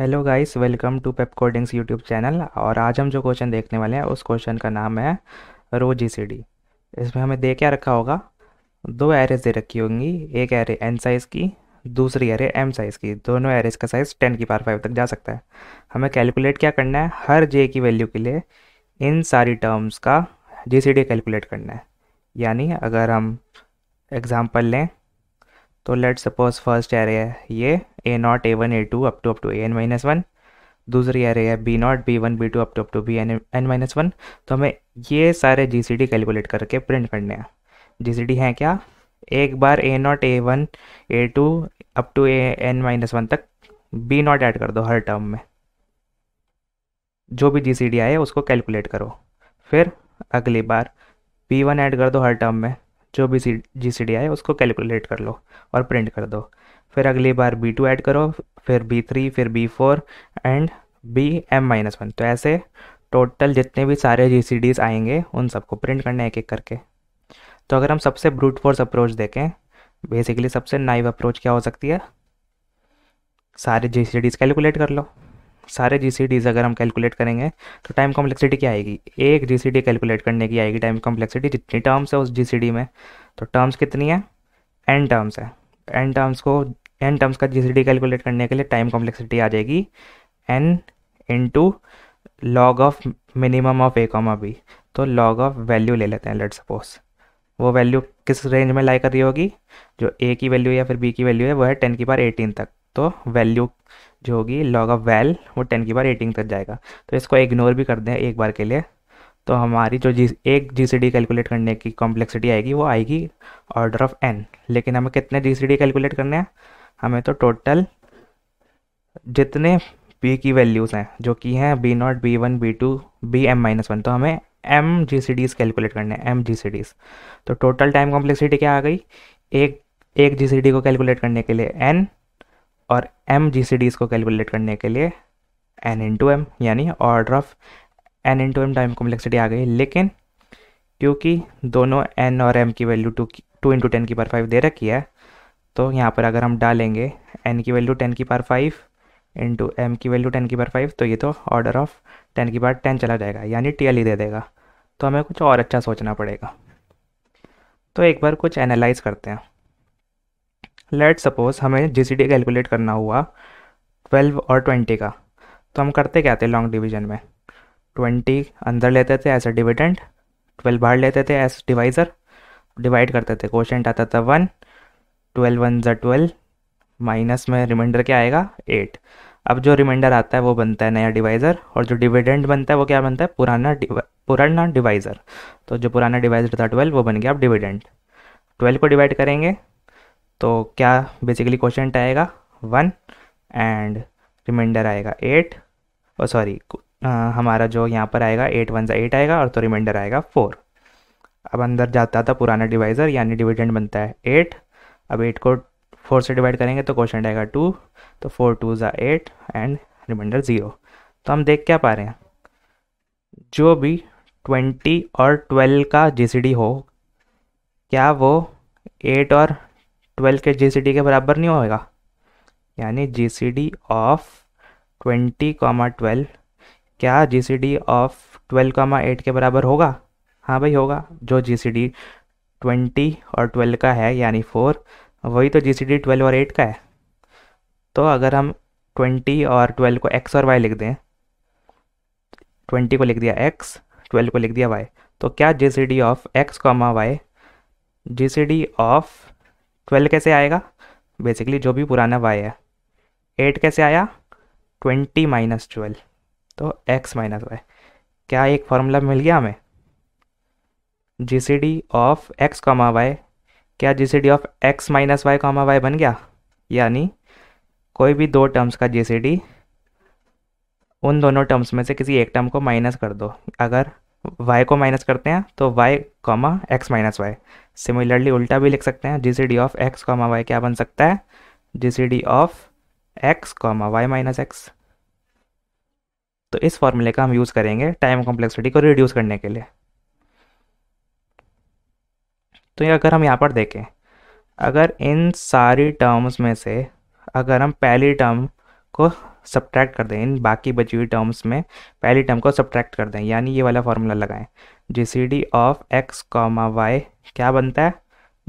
hello guys welcome to pep codings YouTube channel और आज हम जो क्वेश्चन देखने वाले हैं उस क्वेश्चन का नाम है रो जी सी डी इसमें हमें दे क्या रखा होगा दो एरेज दे रखी होंगी एक एरे एन साइज़ की दूसरी एरे एम साइज़ की दोनों एरेज का साइज़ टेन की पार फाइव तक जा सकता है हमें कैलकुलेट क्या करना है हर जे की वैल्यू के लिए इन सारी टर्म्स का जी सी डी कैलकुलेट करना है यानी अगर हम एग्ज़ाम्पल लें तो लेट सपोज फर्स्ट एरे है ये A not A one A two up to up to A N minus one दूसरी एरे है B not B one B two up to up to B N N minus one तो हमें ये सारे G C D calculate करके print करने हैं G C D हैं क्या एक बार A not A one A two up to A N minus one तक बी नॉट ऐड कर दो हर टर्म में जो भी जी सी डी आए उसको कैलकुलेट करो फिर अगली बार बी वन ऐड कर दो हर टर्म में जो भी सी जी सी डी आए उसको कैलकुलेट कर लो और प्रिंट कर दो फिर अगली बार बी टू ऐड करो फिर बी थ्री फिर B four and B M minus one तो ऐसे टोटल जितने भी सारे जी सी डीज आएंगे उन सबको प्रिंट करना है एक एक करके तो अगर हम सबसे ब्रूट फोर्स अप्रोच देखें बेसिकली सबसे नाइव अप्रोच क्या हो सकती है सारे जी सी डीज कैलकुलेट कर लो सारे जी अगर हम कैलकुलेट करेंगे तो टाइम कॉम्प्लेक्सिटी क्या आएगी एक जी कैलकुलेट करने की आएगी टाइम कॉम्प्लेक्सिटी जितनी टर्म्स है उस जी में तो टर्म्स कितनी है एन टर्म्स है एन टर्म्स को एन टर्म्स का जी कैलकुलेट करने के लिए टाइम कॉम्प्लेक्सिटी आ जाएगी N into log of minimum of A comma B तो लॉग ऑफ वैल्यू ले लेते हैं लेट सपोज वो वैल्यू किस रेंज में लाई कर रही होगी जो ए की वैल्यू या फिर बी की वैल्यू है वो है टेन की पार एटीन तक तो वैल्यू जो होगी लॉग ऑफ वैल वो टेन की बार एटीन तक जाएगा तो इसको इग्नोर भी कर दें एक बार के लिए तो हमारी जो जी एक जी कैलकुलेट करने की कॉम्प्लेक्सिटी आएगी वो आएगी ऑर्डर ऑफ एन लेकिन हमें कितने जी कैलकुलेट करने हैं हमें तो टोटल जितने पी की वैल्यूज़ हैं जो कि हैं B not B one B two B M minus one तो हमें एम जी सी डीज कैलकुलेट करने हैं एम जी सी डीज तो टोटल टाइम कॉम्प्लेक्सिटी क्या आ गई एक एक जी सी डी को कैलकुलेट करने के लिए एन और एम जी सी डी इसको कैलकुलेट करने के लिए एन इंटू एम यानी order of N into M time complexity आ गई लेकिन क्योंकि दोनों एन और एम की value two two into ten की पार फाइव दे रखी है तो यहाँ पर अगर हम डालेंगे एन की वैल्यू टेन की पार फाइव इंटू एम की वैल्यू टेन की पार फाइव तो ये तो ऑर्डर ऑफ टेन की पार टेन चला जाएगा यानी टी एल ही दे देगा तो हमें कुछ और अच्छा सोचना पड़ेगा तो एक बार कुछ एनालाइज करते हैं लेट सपोज हमें जी कैलकुलेट करना हुआ ट्वेल्व और ट्वेंटी का तो हम करते क्या थे लॉन्ग डिवीजन में ट्वेंटी अंदर लेते थे एज अ डिविडेंट ट्वेल्व बाहर लेते थे एज डिवाइज़र डिवाइड करते थे क्वेश्चन आता था वन ट्वेल्व वन ज ट्वेल्व माइनस में रिमाइंडर क्या आएगा एट अब जो रिमाइंडर आता है वो बनता है नया डिवाइज़र और जो डिविडेंड बनता है वो क्या बनता है पुराना पुराना डिवाइज़र तो जो पुराना डिवाइज़र था ट्वेल्व वो बन गया अब डिविडेंड ट्वेल्व को डिवाइड करेंगे तो क्या बेसिकली क्वेश्चन आएगा वन एंड रिमाइंडर आएगा एट और सॉरी हमारा जो यहाँ पर आएगा एट वन सा एट आएगा और तो रिमाइंडर आएगा फोर अब अंदर जाता था पुराना डिवाइज़र यानी डिविडेंड बनता है एट अब एट को फोर से डिवाइड करेंगे तो क्वेश्चन आएगा टू तो फोर टू ज़ा एट एंड रिमाइंडर ज़ीरो तो हम देख क्या पा रहे हैं जो भी ट्वेंटी और ट्वेल्व का जी हो क्या वो एट और ट्वेल्व के जे के बराबर नहीं होएगा यानी G C D of twenty comma twelve क्या G C D of twelve comma eight के बराबर होगा हाँ भाई होगा जो जी सी डी ट्वेंटी और ट्वेल्व का है यानी फोर वही तो जी सी डी ट्वेल्व और एट का है तो अगर हम ट्वेंटी और ट्वेल्व को एक्स और वाई लिख दें ट्वेंटी को लिख दिया एक्स ट्वेल्व को लिख दिया वाई तो क्या G C D of X comma Y G C D of twelve कैसे आएगा बेसिकली जो भी पुराना वाई है एट कैसे आया ट्वेंटी माइनस ट्वेल्व तो एक्स माइनस वाई क्या एक फार्मूला मिल गया हमें G C D of X comma Y क्या G C D of X minus Y comma Y बन गया यानी कोई भी दो टर्म्स का जी सी डी उन दोनों टर्म्स में से किसी एक टर्म को माइनस कर दो अगर वाई को माइनस करते हैं तो Y comma X minus Y similarly उल्टा भी लिख सकते हैं G C D of X comma Y क्या बन सकता है G C D of X comma Y minus X तो इस फॉर्मूले का हम यूज़ करेंगे टाइम कॉम्प्लेक्सिटी को रिड्यूस करने के लिए तो ये अगर हम यहाँ पर देखें अगर इन सारी टर्म्स में से अगर हम पहली टर्म को सब्ट्रैक्ट कर दें इन बाकी बची हुई टर्म्स में पहली टर्म को सब्ट्रैक्ट कर दें यानी ये वाला फार्मूला लगाएं G C D of X comma Y क्या बनता है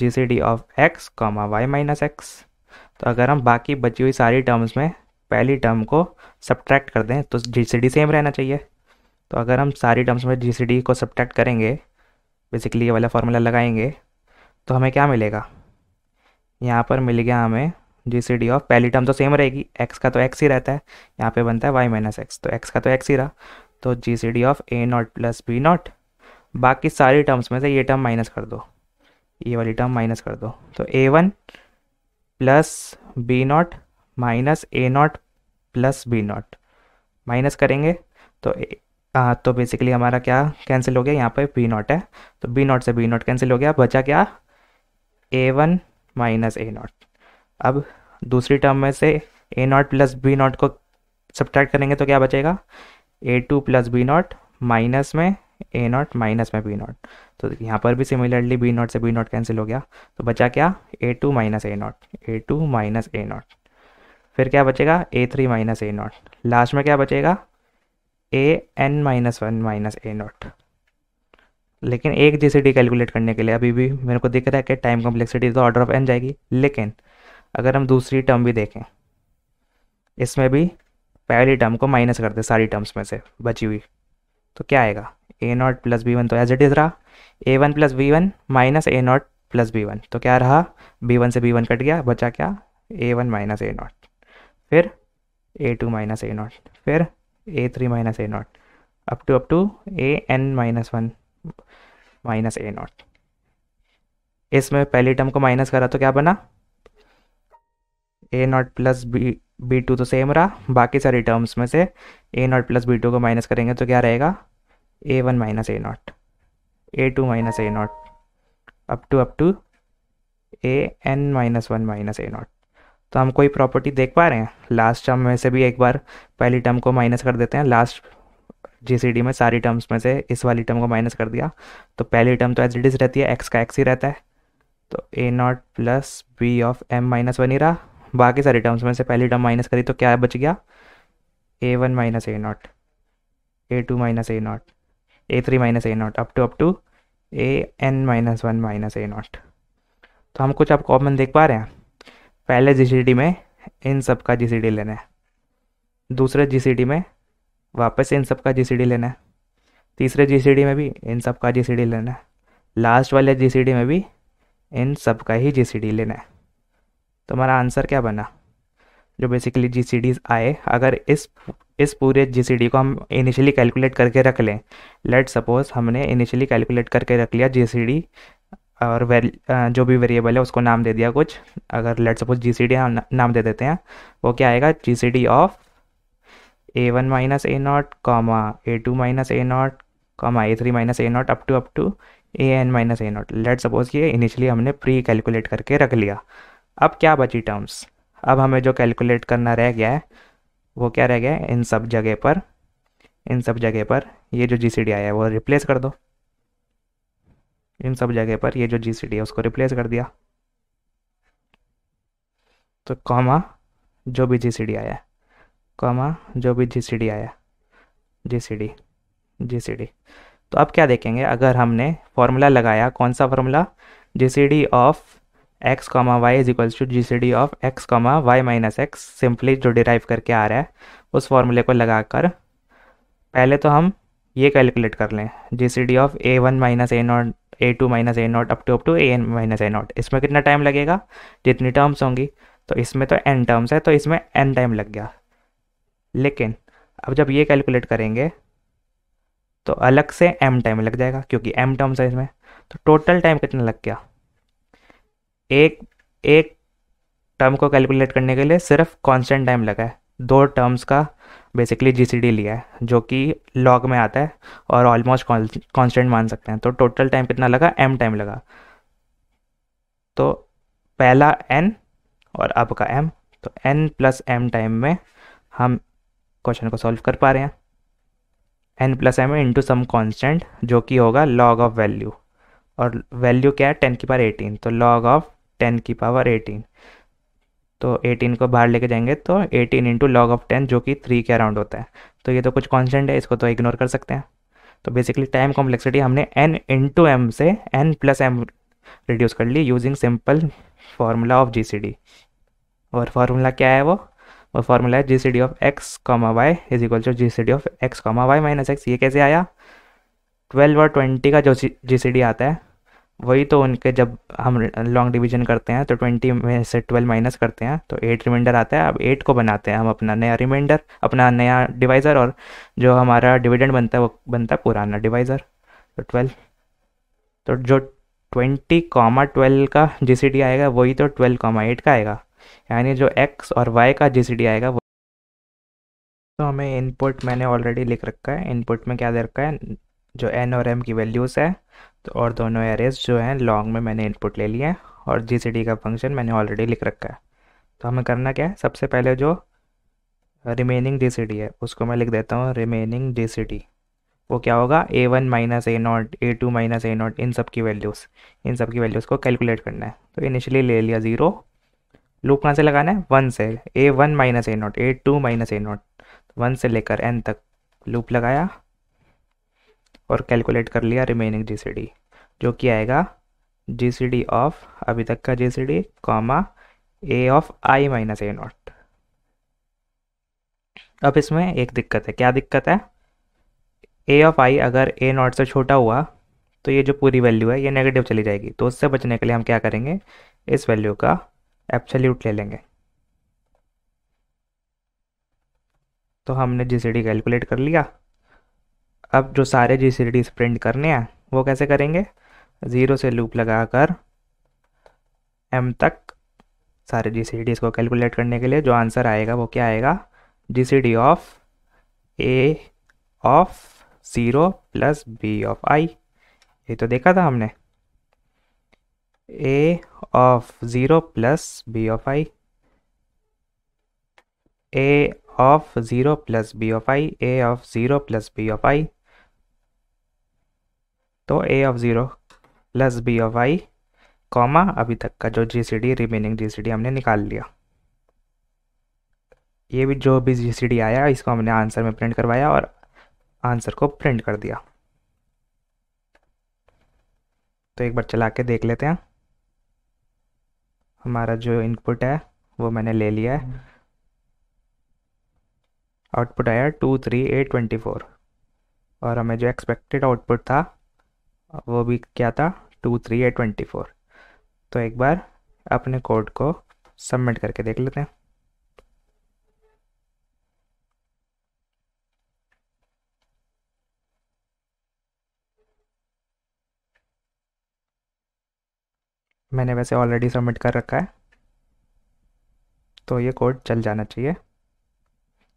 G C D of X comma Y minus X तो अगर हम बाकी बची हुई सारी टर्म्स में पहली टर्म को सब्ट्रैक्ट कर दें तो जी सी डी सेम रहना चाहिए तो अगर हम सारी टर्म्स में जी सी डी को सब्ट्रैक्ट करेंगे बेसिकली ये वाला फार्मूला लगाएंगे तो हमें क्या मिलेगा यहाँ पर मिल गया हमें जी सी डी ऑफ पहली टर्म तो सेम रहेगी एक्स का तो एक्स ही रहता है यहाँ पे बनता है वाई माइनस एक्स तो एक्स का तो एक्स ही रहा तो G C D of A not plus B not बाकी सारी टर्म्स में से ये टर्म माइनस कर दो ये वाली टर्म माइनस कर दो तो A one plus B not minus A not plus B not minus करेंगे तो आ, तो बेसिकली हमारा क्या कैंसिल हो गया यहाँ पर बी नॉट है तो बी नॉट से बी नॉट कैंसिल हो गया बचा क्या A one minus A not अब दूसरी टर्म में से A not plus B not को सब्ट्रैक्ट करेंगे तो क्या बचेगा A two plus B not minus में ए नॉट माइनस में बी नॉट तो यहाँ पर भी सिमिलरली बी नॉट से बी नॉट कैंसिल हो गया तो बचा क्या A two minus A not A two minus A not फिर क्या बचेगा A three minus A not last में क्या बचेगा A N minus one minus A not लेकिन एक जी कैलकुलेट करने के लिए अभी भी मेरे को दिख रहा है कि टाइम कॉम्प्लेक्सिटी तो ऑर्डर ऑफ एन जाएगी लेकिन अगर हम दूसरी टर्म भी देखें इसमें भी पहली टर्म को माइनस कर दें सारी टर्म्स में से बची हुई तो क्या आएगा A not plus B one तो एज इट इज़ रहा A one plus B one minus A not plus B one तो क्या रहा बी वन से बी वन कट गया बचा क्या A one minus A not फिर A two minus A not फिर A three minus A not up to up to A N minus one minus A not इसमें पहली term को minus करा तो क्या बना A not plus B B two तो सेम रहा बाकी सारी टर्म्स में से A not plus B two को माइनस करेंगे तो क्या रहेगा A one minus A not A two minus A not up to up to A N minus one minus A not तो हम कोई प्रॉपर्टी देख पा रहे हैं लास्ट टर्म में से भी एक बार पहली टर्म को माइनस कर देते हैं लास्ट जी में सारी टर्म्स में से इस वाली टर्म को माइनस कर दिया तो पहली टर्म तो एज इट इज़ रहती है एक्स का एक्स ही रहता है तो A not plus B of M minus one ही रहा बाकी सारी टर्म्स में से पहली टर्म माइनस करी तो क्या बच गया A one minus A not A two minus A not A three minus A not up to up to A N minus one minus A not तो हम कुछ आप कॉमन देख पा रहे हैं पहले जी में इन सब का जी लेना है दूसरे जी में वापस इन सब का जी लेना है तीसरे जी में भी इन सब का जी लेना है लास्ट वाले जी में भी इन सब का ही जी लेना है तो हमारा आंसर क्या बना जो बेसिकली जी आए अगर इस इस पूरे जी को हम इनिशियली कैलकुलेट करके रख लें लेट सपोज हमने इनिशियली कैलकुलेट करके रख लिया जी और वेर जो भी वेरिएबल है उसको नाम दे दिया कुछ अगर let suppose G C D हम नाम दे देते हैं वो क्या आएगा G C D of A one minus A not comma A two minus A not comma A three minus A not up to up to A N minus A not let suppose ये initially हमने pre calculate करके रख लिया अब क्या बची terms अब हमें जो कैलकुलेट करना रह गया है वो क्या रह गया है इन सब जगह पर इन सब जगह पर ये जो जी सी डी आया है वो रिप्लेस कर दो इन सब जगह पर ये जो जी सी डी है उसको रिप्लेस कर दिया तो कॉमा जो भी जी सी डी आया कॉमा जो भी जी सी डी आया जी C D G C D तो अब क्या देखेंगे अगर हमने फॉर्मूला लगाया कौन सा formula G C D of x comma Y is equals to G C D of X comma Y minus X simply जो डिराइव करके आ रहा है उस फॉर्मूले को लगाकर पहले तो हम ये कैलकुलेट कर लें G C D of A one minus A not A two minus A not up to up to A N minus A not इसमें कितना टाइम लगेगा जितनी टर्म्स होंगी तो इसमें तो एन टर्म्स है तो इसमें एन टाइम लग गया लेकिन अब जब ये कैलकुलेट करेंगे तो अलग से एम टाइम लग जाएगा क्योंकि एम टर्म्स है इसमें तो टोटल टाइम कितना लग गया एक एक टर्म को कैलकुलेट करने के लिए सिर्फ कांस्टेंट टाइम लगा है दो टर्म्स का बेसिकली जी लिया है जो कि लॉग में आता है और ऑलमोस्ट कांस्टेंट मान सकते हैं तो टोटल टाइम कितना लगा एम टाइम लगा तो पहला एन और अब का एम तो एन प्लस एम टाइम में हम क्वेश्चन को सॉल्व कर पा रहे हैं N plus M into some constant जो कि होगा लॉग ऑफ वैल्यू और वैल्यू क्या है टेन की पार एटीन तो लॉग ऑफ टेन की पावर एटीन तो एटीन को बाहर लेके जाएंगे तो eighteen into log of ten जो कि थ्री के अराउंड होता है तो ये तो कुछ कॉन्स्टेंट है इसको तो इग्नोर कर सकते हैं तो बेसिकली टाइम कॉम्प्लेक्सिटी हमने एन इंटू एम से एन प्लस एम रिड्यूस कर ली using simple formula of G C D और फार्मूला क्या है वो वो फार्मूला है G C D of X comma Y is equal to G C D of X comma Y minus X ये कैसे आया ट्वेल्व और ट्वेंटी का जो जी सी डी आता है वही तो उनके जब हम लॉन्ग डिवीजन करते हैं तो ट्वेंटी में से ट्वेल्व माइनस करते हैं तो एट रिमाइंडर आता है अब एट को बनाते हैं हम अपना नया रिमाइंडर अपना नया डिवाइज़र और जो हमारा डिविडेंड बनता है वो बनता है पुराना डिवाइज़र तो ट्वेल्व तो जो ट्वेंटी कॉमा ट्वेल्व का जी आएगा वही तो ट्वेल्व कॉमा एट का आएगा यानी जो एक्स और वाई का जी आएगा वो तो हमें इनपुट मैंने ऑलरेडी लिख रखा है इनपुट में क्या दे रखा है जो एन और एम की वैल्यूज़ है तो और दोनों एरेज जो हैं लॉन्ग में मैंने इनपुट ले लिया है और जी का फंक्शन मैंने ऑलरेडी लिख रखा है तो हमें करना क्या है सबसे पहले जो रिमेनिंग जी है उसको मैं लिख देता हूँ रिमेनिंग जी वो क्या होगा A one minus A not A two minus A not इन सब की वैल्यूज़ इन सब की वैल्यूज़ को कैलकुलेट करना है तो इनिशियली ले लिया ज़ीरो लूप कहाँ से लगाना है वन से A one minus A not A two minus A not one से लेकर एन तक लूप लगाया और कैलकुलेट कर लिया रिमेनिंग जी जो कि आएगा जी ऑफ अभी तक का G comma A of I minus A not अब इसमें एक दिक्कत है क्या दिक्कत है ए ऑफ आई अगर ए नॉट से छोटा हुआ तो ये जो पूरी वैल्यू है ये नेगेटिव चली जाएगी तो उससे बचने के लिए हम क्या करेंगे इस वैल्यू का एप्सल्यूट ले लेंगे तो हमने जी कैलकुलेट कर लिया अब जो सारे जी सी प्रिंट करने हैं वो कैसे करेंगे ज़ीरो से लूप लगाकर एम तक सारे जी सी को कैलकुलेट करने के लिए जो आंसर आएगा वो क्या आएगा G C D of A of zero plus B of I ये तो देखा था हमने A of zero plus B of I A of zero plus B of I A of zero plus B of I तो A of zero plus B of I comma अभी तक का जो G C D remaining G C D हमने निकाल लिया ये भी जो भी जी सी डी आया इसको हमने आंसर में प्रिंट करवाया और आंसर को प्रिंट कर दिया तो एक बार चला के देख लेते हैं हमारा जो इनपुट है वो मैंने ले लिया है आउटपुट आया two three eight twenty four और हमें जो एक्सपेक्टेड आउटपुट था वो भी क्या था two three eight twenty four तो एक बार अपने कोड को सबमिट करके देख लेते हैं मैंने वैसे ऑलरेडी सबमिट कर रखा है तो ये कोड चल जाना चाहिए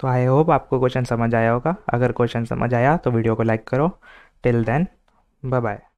तो आई होप आपको क्वेश्चन समझ आया होगा अगर क्वेश्चन समझ आया तो वीडियो को लाइक करो टिल देन 拜拜。